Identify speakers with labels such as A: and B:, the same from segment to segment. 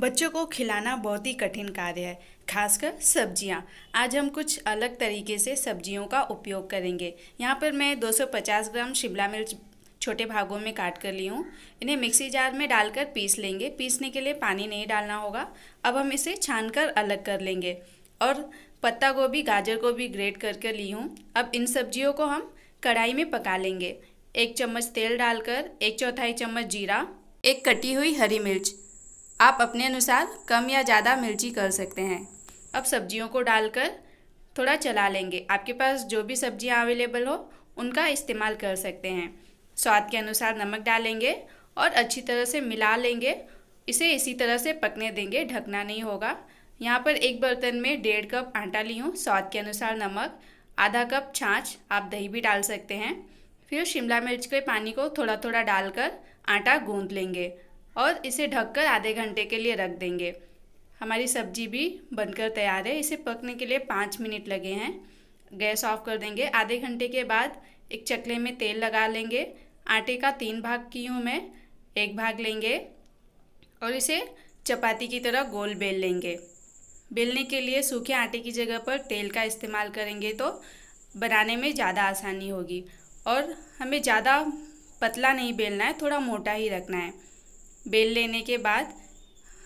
A: बच्चों को खिलाना बहुत ही कठिन कार्य है खासकर सब्जियाँ आज हम कुछ अलग तरीके से सब्जियों का उपयोग करेंगे यहाँ पर मैं 250 ग्राम शिमला मिर्च छोटे भागों में काट कर ली हूँ इन्हें मिक्सी जार में डालकर पीस लेंगे पीसने के लिए पानी नहीं डालना होगा अब हम इसे छान कर अलग कर लेंगे और पत्ता गोभी गाजर को भी ग्रेट कर ली हूँ अब इन सब्जियों को हम कढ़ाई में पका लेंगे एक चम्मच तेल डालकर एक चौथाई चम्मच जीरा एक कटी हुई हरी मिर्च आप अपने अनुसार कम या ज़्यादा मिर्ची कर सकते हैं अब सब्जियों को डालकर थोड़ा चला लेंगे आपके पास जो भी सब्जियां अवेलेबल हो उनका इस्तेमाल कर सकते हैं स्वाद के अनुसार नमक डालेंगे और अच्छी तरह से मिला लेंगे इसे इसी तरह से पकने देंगे ढकना नहीं होगा यहाँ पर एक बर्तन में डेढ़ कप आटा ली हूँ स्वाद के अनुसार नमक आधा कप छाछ आप दही भी डाल सकते हैं फिर शिमला मिर्च के पानी को थोड़ा थोड़ा डालकर आटा गूंद लेंगे और इसे ढककर आधे घंटे के लिए रख देंगे हमारी सब्जी भी बनकर तैयार है इसे पकने के लिए पाँच मिनट लगे हैं गैस ऑफ कर देंगे आधे घंटे के बाद एक चकले में तेल लगा लेंगे आटे का तीन भाग की हूँ मैं एक भाग लेंगे और इसे चपाती की तरह गोल बेल लेंगे बेलने के लिए सूखे आटे की जगह पर तेल का इस्तेमाल करेंगे तो बनाने में ज़्यादा आसानी होगी और हमें ज़्यादा पतला नहीं बेलना है थोड़ा मोटा ही रखना है बेल लेने के बाद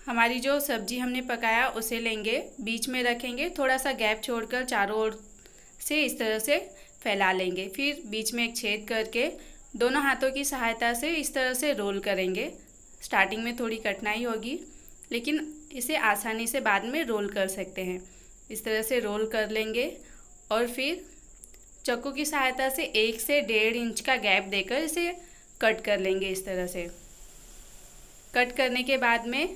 A: हमारी जो सब्जी हमने पकाया उसे लेंगे बीच में रखेंगे थोड़ा सा गैप छोड़कर चारों ओर से इस तरह से फैला लेंगे फिर बीच में एक छेद करके दोनों हाथों की सहायता से इस तरह से रोल करेंगे स्टार्टिंग में थोड़ी कठिनाई होगी लेकिन इसे आसानी से बाद में रोल कर सकते हैं इस तरह से रोल कर लेंगे और फिर चक्कू की सहायता से एक से डेढ़ इंच का गैप देकर इसे कट कर लेंगे इस तरह से कट करने के बाद में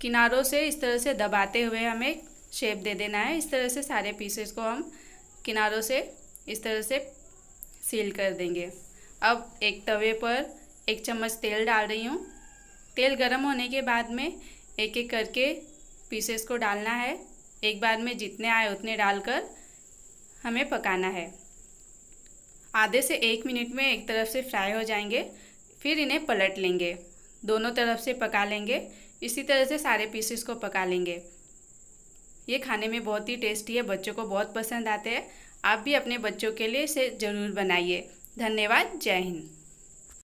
A: किनारों से इस तरह से दबाते हुए हमें शेप दे देना है इस तरह से सारे पीसेस को हम किनारों से इस तरह से सील कर देंगे अब एक तवे पर एक चम्मच तेल डाल रही हूँ तेल गर्म होने के बाद में एक एक करके पीसेस को डालना है एक बार में जितने आए उतने डालकर हमें पकाना है आधे से एक मिनट में एक तरफ से फ्राई हो जाएंगे फिर इन्हें पलट लेंगे दोनों तरफ से पका लेंगे इसी तरह से सारे पीसेस को पका लेंगे ये खाने में बहुत ही टेस्टी है बच्चों को बहुत पसंद आते हैं आप भी अपने बच्चों के लिए इसे ज़रूर बनाइए धन्यवाद जय हिंद